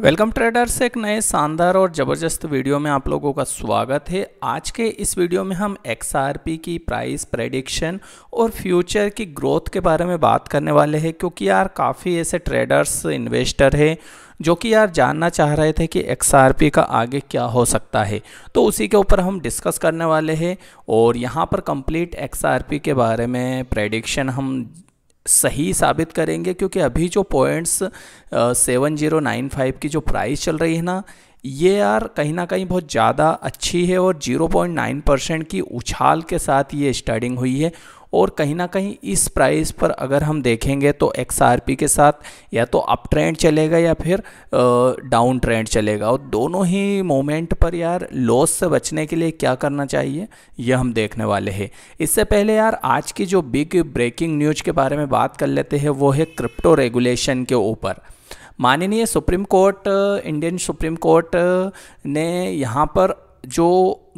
welcome traders एक नए शानदार और ज़बरदस्त वीडियो में आप लोगों का स्वागत है आज के इस वीडियो में हम एक्सआरपी की प्राइस प्रेडिक्शन और फ्यूचर की ग्रोथ के बारे में बात करने वाले हैं क्योंकि यार काफ़ी ऐसे ट्रेडर्स इन्वेस्टर हैं जो कि यार जानना चाह रहे थे कि एक्स का आगे क्या हो सकता है तो उसी के ऊपर हम डिस्कस करने वाले हैं और यहाँ पर कंप्लीट एक्स के बारे में प्रेडिक्शन हम सही साबित करेंगे क्योंकि अभी जो points seven zero nine five की जो प्राइस चल रही है ना ये यार कहीं ना कहीं बहुत ज़्यादा अच्छी है और 0.9 परसेंट की उछाल के साथ ये स्टार्टिंग हुई है और कहीं ना कहीं इस प्राइस पर अगर हम देखेंगे तो एक्स के साथ या तो अप ट्रेंड चलेगा या फिर डाउन ट्रेंड चलेगा और दोनों ही मोमेंट पर यार लॉस से बचने के लिए क्या करना चाहिए यह हम देखने वाले हैं इससे पहले यार आज की जो बिग ब्रेकिंग न्यूज के बारे में बात कर लेते हैं वो है क्रिप्टो रेगुलेशन के ऊपर माननीय Supreme Court Indian Supreme Court ने यहाँ पर जो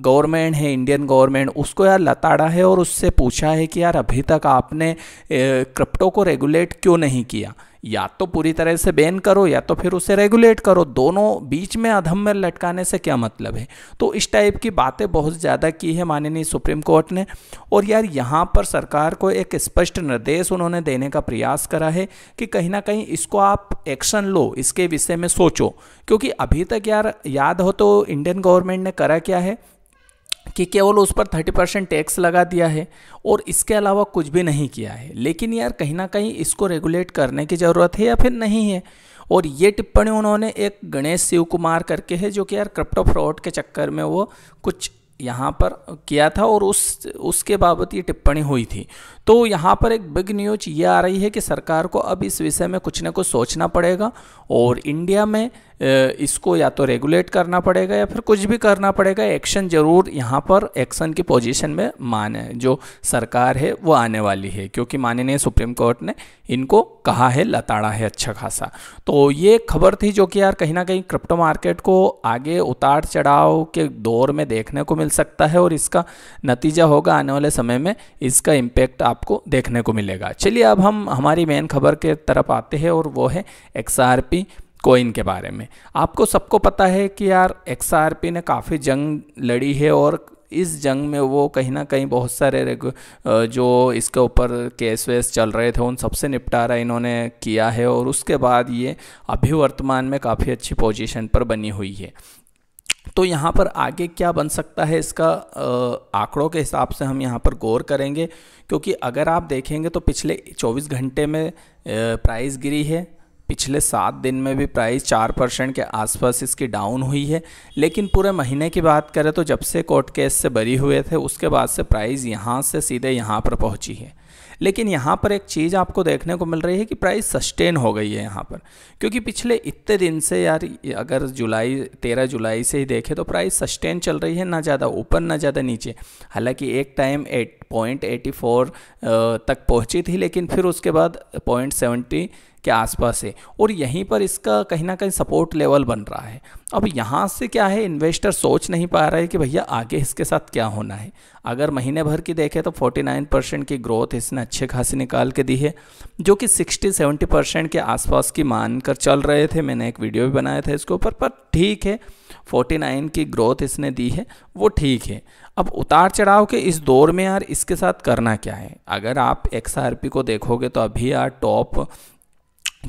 गवर्नमेंट है इंडियन गवर्नमेंट उसको यार लताड़ा है और उससे पूछा है कि यार अभी तक आपने क्रिप्टो को रेगुलेट क्यों नहीं किया या तो पूरी तरह से बैन करो या तो फिर उसे रेगुलेट करो दोनों बीच में अधम में लटकाने से क्या मतलब है तो इस टाइप की बातें बहुत ज़्यादा की है माननीय सुप्रीम कोर्ट ने और यार यहाँ पर सरकार को एक स्पष्ट निर्देश उन्होंने देने का प्रयास करा है कि कहीं ना कहीं इसको आप एक्शन लो इसके विषय में सोचो क्योंकि अभी तक यार याद हो तो इंडियन गवर्नमेंट ने करा क्या है कि केवल उस पर थर्टी परसेंट टैक्स लगा दिया है और इसके अलावा कुछ भी नहीं किया है लेकिन यार कहीं ना कहीं इसको रेगुलेट करने की ज़रूरत है या फिर नहीं है और ये टिप्पणी उन्होंने एक गणेश शिव कुमार करके है जो कि यार क्रिप्टो फ्रॉड के चक्कर में वो कुछ यहाँ पर किया था और उस उसके बाबत ये टिप्पणी हुई थी तो यहाँ पर एक बिग न्यूज ये आ रही है कि सरकार को अब इस विषय में कुछ ना कुछ सोचना पड़ेगा और इंडिया में इसको या तो रेगुलेट करना पड़ेगा या फिर कुछ भी करना पड़ेगा एक्शन ज़रूर यहाँ पर एक्शन की पोजीशन में माने जो सरकार है वो आने वाली है क्योंकि माननीय सुप्रीम कोर्ट ने इनको कहा है लताड़ा है अच्छा खासा तो ये खबर थी जो कि यार कहीं ना कहीं क्रिप्टो मार्केट को आगे उतार चढ़ाव के दौर में देखने को मिल मिल सकता है और इसका नतीजा होगा आने वाले समय में इसका इम्पैक्ट आपको देखने को मिलेगा चलिए अब हम हमारी मेन खबर के तरफ आते हैं और वो है एक्स कोइन के बारे में आपको सबको पता है कि यार एक्स ने काफ़ी जंग लड़ी है और इस जंग में वो कहीं ना कहीं बहुत सारे जो इसके ऊपर केस वेस चल रहे थे उन सबसे निपटारा इन्होंने किया है और उसके बाद ये अभी वर्तमान में काफ़ी अच्छी पोजीशन पर बनी हुई है तो यहाँ पर आगे क्या बन सकता है इसका आंकड़ों के हिसाब से हम यहाँ पर गौर करेंगे क्योंकि अगर आप देखेंगे तो पिछले 24 घंटे में प्राइस गिरी है पिछले सात दिन में भी प्राइस चार परसेंट के आसपास इसकी डाउन हुई है लेकिन पूरे महीने की बात करें तो जब से कोर्ट केस से बरी हुए थे उसके बाद से प्राइस यहाँ से सीधे यहाँ पर पहुँची है लेकिन यहाँ पर एक चीज़ आपको देखने को मिल रही है कि प्राइस सस्टेन हो गई है यहाँ पर क्योंकि पिछले इतने दिन से यार अगर जुलाई तेरह जुलाई से ही देखें तो प्राइस सस्टेन चल रही है ना ज़्यादा ऊपर ना ज़्यादा नीचे हालांकि एक time eight point eighty four तक पहुँची थी लेकिन फिर उसके बाद पॉइंट सेवेंटी के आसपास है और यहीं पर इसका कहीं ना कहीं सपोर्ट लेवल बन रहा है अब यहाँ से क्या है इन्वेस्टर सोच नहीं पा रहा है कि भैया आगे इसके साथ क्या होना है अगर महीने भर की देखें तो 49 परसेंट की ग्रोथ इसने अच्छे खासी निकाल के दी है जो कि 60-70 परसेंट के आसपास की मान कर चल रहे थे मैंने एक वीडियो भी बनाया था इसके ऊपर पर ठीक है 49 की ग्रोथ इसने दी है वो ठीक है अब उतार चढ़ाव के इस दौर में यार इसके साथ करना क्या है अगर आप एक्स को देखोगे तो अभी यार टॉप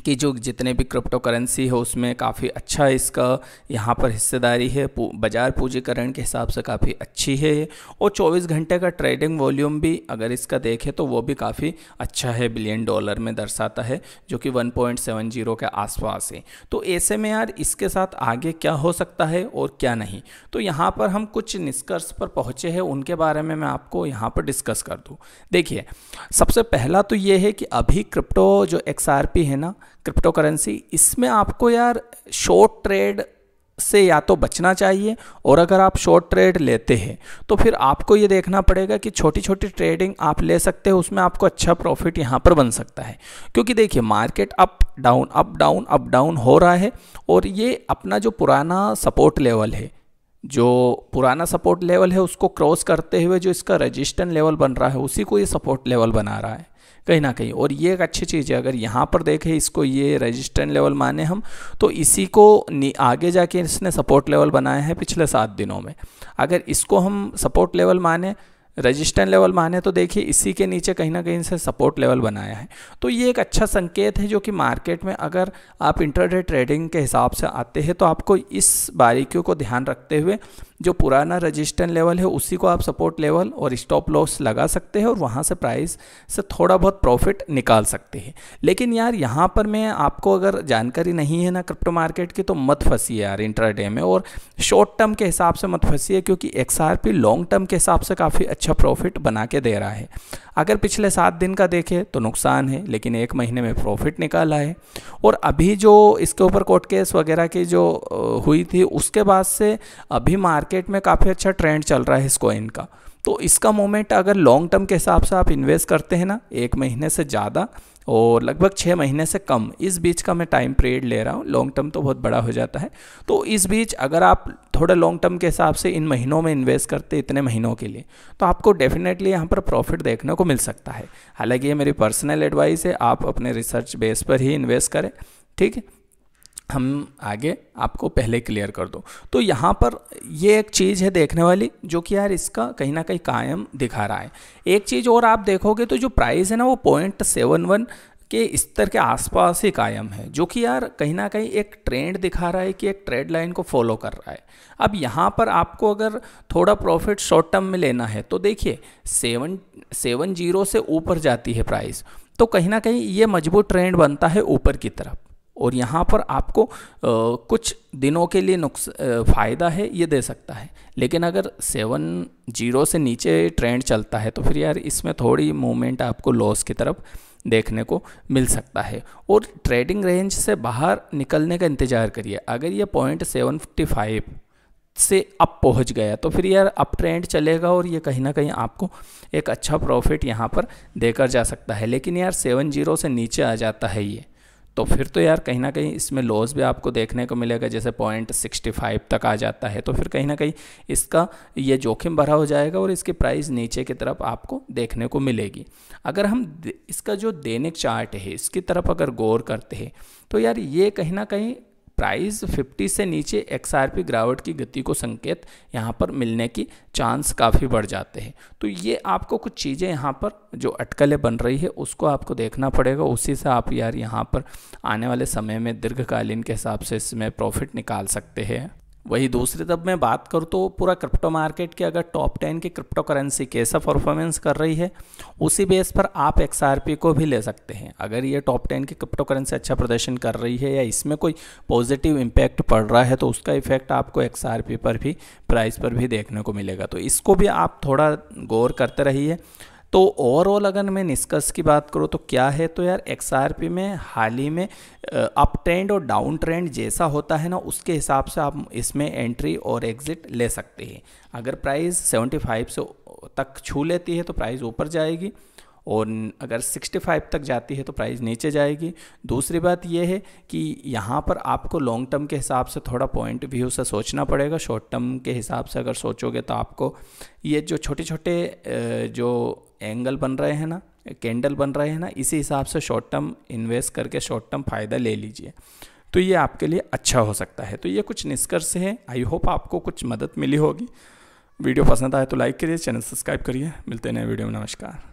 कि जो जितने भी क्रिप्टो करेंसी है उसमें काफ़ी अच्छा इसका यहाँ पर हिस्सेदारी है बाज़ार पूंजीकरण के हिसाब से काफ़ी अच्छी है और 24 घंटे का ट्रेडिंग वॉल्यूम भी अगर इसका देखें तो वो भी काफ़ी अच्छा है बिलियन डॉलर में दर्शाता है जो कि 1.70 के आसपास है तो ऐसे में यार इसके साथ आगे क्या हो सकता है और क्या नहीं तो यहाँ पर हम कुछ निष्कर्ष पर पहुँचे हैं उनके बारे में मैं आपको यहाँ पर डिस्कस कर दूँ देखिए सबसे पहला तो ये है कि अभी क्रिप्टो जो एक्स है ना क्रिप्टो करेंसी इसमें आपको यार शॉर्ट ट्रेड से या तो बचना चाहिए और अगर आप शॉर्ट ट्रेड लेते हैं तो फिर आपको ये देखना पड़ेगा कि छोटी छोटी ट्रेडिंग आप ले सकते हो उसमें आपको अच्छा प्रॉफिट यहाँ पर बन सकता है क्योंकि देखिए market up down up down up down हो रहा है और ये अपना जो पुराना सपोर्ट लेवल है जो पुराना सपोर्ट लेवल है उसको क्रॉस करते हुए जो इसका रजिस्टेंट लेवल बन रहा है उसी को ये सपोर्ट लेवल बना रहा है कहीं ना कहीं और ये एक अच्छी चीज़ है अगर यहाँ पर देखें इसको ये रेजिस्टेंट लेवल माने हम तो इसी को आगे जाके इसने सपोर्ट लेवल बनाया है पिछले सात दिनों में अगर इसको हम सपोर्ट लेवल माने रजिस्टेंस लेवल माने तो देखिए इसी के नीचे कहीं ना कहीं से सपोर्ट लेवल बनाया है तो ये एक अच्छा संकेत है जो कि मार्केट में अगर आप इंटरडे ट्रेडिंग के हिसाब से आते हैं तो आपको इस बारीकियों को ध्यान रखते हुए जो पुराना रजिस्टेंट लेवल है उसी को आप सपोर्ट लेवल और स्टॉप लॉस लगा सकते हैं और वहाँ से प्राइस से थोड़ा बहुत प्रॉफिट निकाल सकते हैं लेकिन यार यहाँ पर मैं आपको अगर जानकारी नहीं है ना क्रिप्टो मार्केट की तो मत फंसिए यार इंटरडे में और शॉर्ट टर्म के हिसाब से मत फंसी क्योंकि एक्स लॉन्ग टर्म के हिसाब से काफ़ी अच्छा प्रॉफिट बना के दे रहा है अगर पिछले सात दिन का देखें तो नुकसान है लेकिन एक महीने में प्रॉफिट निकाला है और अभी जो इसके ऊपर कोर्ट केस वगैरह की जो हुई थी उसके बाद से अभी मार्केट में काफ़ी अच्छा ट्रेंड चल रहा है इस कॉइन का तो इसका मोमेंट अगर लॉन्ग टर्म के हिसाब से आप इन्वेस्ट करते हैं ना एक महीने से ज़्यादा और लगभग छः महीने से कम इस बीच का मैं टाइम पीरियड ले रहा हूँ लॉन्ग टर्म तो बहुत बड़ा हो जाता है तो इस बीच अगर आप थोड़ा लॉन्ग टर्म के हिसाब से इन महीनों में इन्वेस्ट करते इतने महीनों के लिए तो आपको डेफिनेटली यहाँ पर प्रॉफिट देखने को मिल सकता है हालांकि ये मेरी पर्सनल एडवाइस है आप अपने रिसर्च बेस पर ही इन्वेस्ट करें ठीक है हम आगे आपको पहले क्लियर कर दो तो यहाँ पर ये एक चीज़ है देखने वाली जो कि यार इसका कहीं ना कहीं कायम दिखा रहा है एक चीज़ और आप देखोगे तो जो प्राइस है ना वो पॉइंट सेवन वन के स्तर के आसपास ही कायम है जो कि यार कहीं ना कहीं एक ट्रेंड दिखा रहा है कि एक ट्रेड लाइन को फॉलो कर रहा है अब यहाँ पर आपको अगर थोड़ा प्रॉफिट शॉर्ट टर्म में लेना है तो देखिए सेवन सेवन जीरो से ऊपर जाती है प्राइस तो कहीं ना कहीं ये मजबूत ट्रेंड बनता है ऊपर की तरफ और यहाँ पर आपको आ, कुछ दिनों के लिए नुकस फ़ायदा है ये दे सकता है लेकिन अगर सेवन जीरो से नीचे ट्रेंड चलता है तो फिर यार इसमें थोड़ी मूवमेंट आपको लॉस की तरफ देखने को मिल सकता है और ट्रेडिंग रेंज से बाहर निकलने का इंतज़ार करिए अगर ये पॉइंट सेवन फिफ्टी फाइव से अप पहुंच गया तो फिर यार अप ट्रेंड चलेगा और ये कहीं ना कहीं आपको एक अच्छा प्रॉफिट यहाँ पर देकर जा सकता है लेकिन यार सेवन जीरो से नीचे आ जाता है ये तो फिर तो यार कहीं ना कहीं इसमें लॉस भी आपको देखने को मिलेगा जैसे पॉइंट सिक्सटी फाइव तक आ जाता है तो फिर कहीं ना कहीं इसका ये जोखिम भरा हो जाएगा और इसकी प्राइस नीचे की तरफ आपको देखने को मिलेगी अगर हम इसका जो दैनिक चार्ट है इसकी तरफ अगर गौर करते हैं तो यार ये कहीं ना कहीं प्राइस 50 से नीचे पी गिरावट की गति को संकेत यहाँ पर मिलने की चांस काफ़ी बढ़ जाते हैं तो ये आपको कुछ चीज़ें यहाँ पर जो अटकलें बन रही है उसको आपको देखना पड़ेगा उसी से आप यार यहाँ पर आने वाले समय में दीर्घकालीन के हिसाब से इसमें प्रॉफिट निकाल सकते हैं वही दूसरी तब मैं बात करूँ तो पूरा क्रिप्टो मार्केट के अगर टॉप टेन की क्रिप्टो करेंसी कैसा परफॉर्मेंस कर रही है उसी बेस पर आप एक्स को भी ले सकते हैं अगर ये टॉप टेन की क्रिप्टो करेंसी अच्छा प्रदर्शन कर रही है या इसमें कोई पॉजिटिव इम्पैक्ट पड़ रहा है तो उसका इफेक्ट आपको एक्स पर भी प्राइस पर भी देखने को मिलेगा तो इसको भी आप थोड़ा गौर करते रहिए तो ओवरऑल अगर मैं निष्कर्ष की बात करूँ तो क्या है तो यार एक्स में हाल ही में अप ट्रेंड और डाउन ट्रेंड जैसा होता है ना उसके हिसाब से आप इसमें एंट्री और एग्जिट ले सकते हैं अगर प्राइस 75 से तक छू लेती है तो प्राइस ऊपर जाएगी और अगर 65 तक जाती है तो प्राइस नीचे जाएगी दूसरी बात यह है कि यहाँ पर आपको लॉन्ग टर्म के हिसाब से थोड़ा पॉइंट व्यू से सोचना पड़ेगा शॉर्ट टर्म के हिसाब से अगर सोचोगे तो आपको ये जो छोटे छोटे जो एंगल बन रहे हैं ना कैंडल बन रहे हैं ना इसी हिसाब से शॉर्ट टर्म इन्वेस्ट करके शॉर्ट टर्म फ़ायदा ले लीजिए तो ये आपके लिए अच्छा हो सकता है तो ये कुछ निष्कर्ष है आई होप आपको कुछ मदद मिली होगी वीडियो पसंद आए तो लाइक करिए चैनल सब्सक्राइब करिए मिलते हैं नए वीडियो में नमस्कार